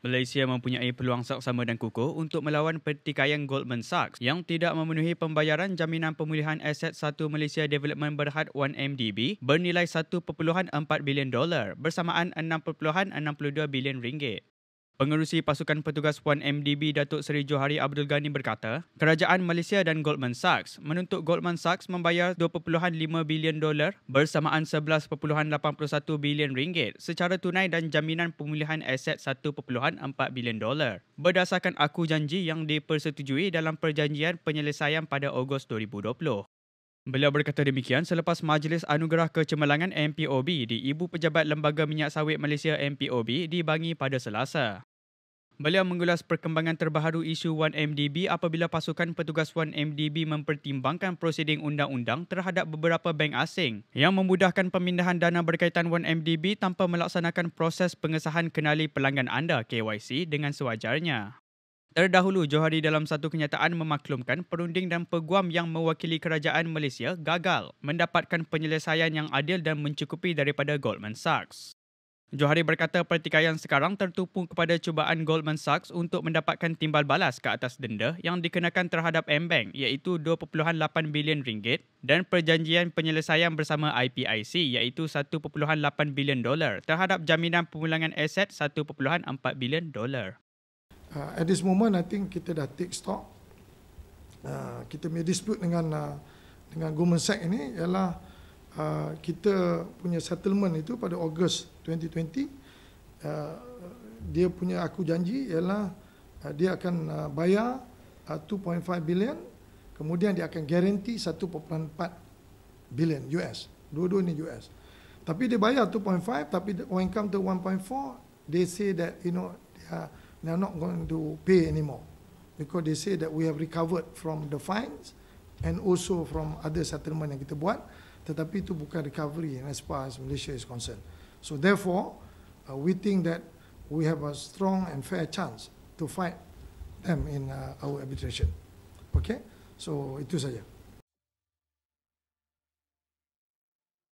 Malaysia mempunyai peluang saksama dan kukuh untuk melawan pertikaian Goldman Sachs yang tidak memenuhi pembayaran jaminan pemulihan aset satu Malaysia Development Berhad 1MDB bernilai 1.4 bilion dolar bersamaan 6.62 bilion ringgit. Pengerusi Pasukan Petugas Puan MDB Datuk Seri Johari Abdul Ghani berkata, kerajaan Malaysia dan Goldman Sachs menuntut Goldman Sachs membayar 2.5 bilion dolar bersamaan 11.81 bilion ringgit secara tunai dan jaminan pemulihan aset 1.4 bilion dolar berdasarkan aku janji yang dipersetujui dalam perjanjian penyelesaian pada Ogos 2020. Beliau berkata demikian selepas Majlis Anugerah Kecemerlangan MPOB di Ibu Pejabat Lembaga Minyak Sawit Malaysia MPOB di Bangi pada Selasa. Beliau mengulas perkembangan terbaru isu 1MDB apabila pasukan petugas 1MDB mempertimbangkan prosiding undang-undang terhadap beberapa bank asing yang memudahkan pemindahan dana berkaitan 1MDB tanpa melaksanakan proses pengesahan kenali pelanggan anda KYC dengan sewajarnya. Terdahulu, Johari dalam satu kenyataan memaklumkan perunding dan peguam yang mewakili kerajaan Malaysia gagal mendapatkan penyelesaian yang adil dan mencukupi daripada Goldman Sachs. Johari berkata pertikaian sekarang tertumpu kepada cubaan Goldman Sachs untuk mendapatkan timbal balas ke atas denda yang dikenakan terhadap M-Bank iaitu 2.8 bilion ringgit dan perjanjian penyelesaian bersama IPIC iaitu 1.8 bilion dolar terhadap jaminan pemulangan aset 1.4 bilion dolar. Uh, at this moment, I think kita dah take stock. Uh, kita punya dispute dengan uh, dengan Goldman Sachs ini ialah uh, kita punya settlement itu pada Ogos 2020 uh, dia punya aku janji ialah uh, dia akan uh, bayar uh, 2.5 billion kemudian dia akan guarantee 1.4 billion US dua-dua ni US tapi dia bayar 2.5 tapi when come to 1.4 they say that you know they are, they are not going to pay anymore because they say that we have recovered from the fines and also from other settlement yang kita buat tetapi itu bukan recovery as far as Malaysia is concerned. So therefore, uh, we think that we have a strong and fair chance to fight them in uh, our arbitration. Okay? So itu saja.